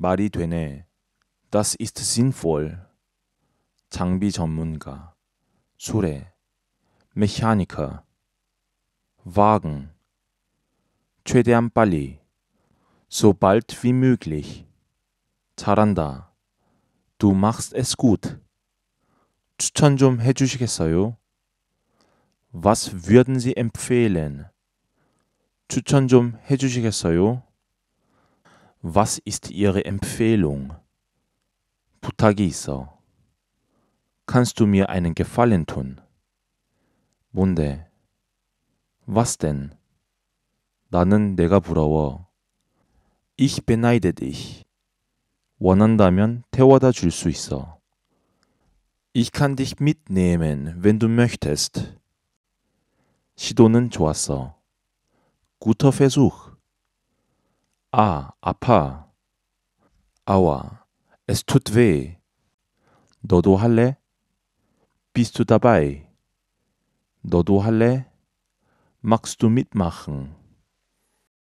말이 되네. Das ist sinnvoll. 장비 전문가. 수레. Mechaniker. Wagen. 최대한 빨리. So bald wie möglich. 잘한다. Du machst es gut. 추천 좀 해주시겠어요? Was würden Sie empfehlen? 추천 좀 해주시겠어요? Was ist Ihre Empfehlung? Butagisa. Kannst du mir einen Gefallen tun? Bunde. Was denn? Dannen 내가 부러워. Ich beneide dich. 원한다면 태워다 줄수 Ich kann dich mitnehmen, wenn du möchtest. 시도는 좋았어. Guter Versuch. A, 아파. Aua, es tut weh. Dodo halle. Bist du dabei? Dodo halle. Magst du mitmachen?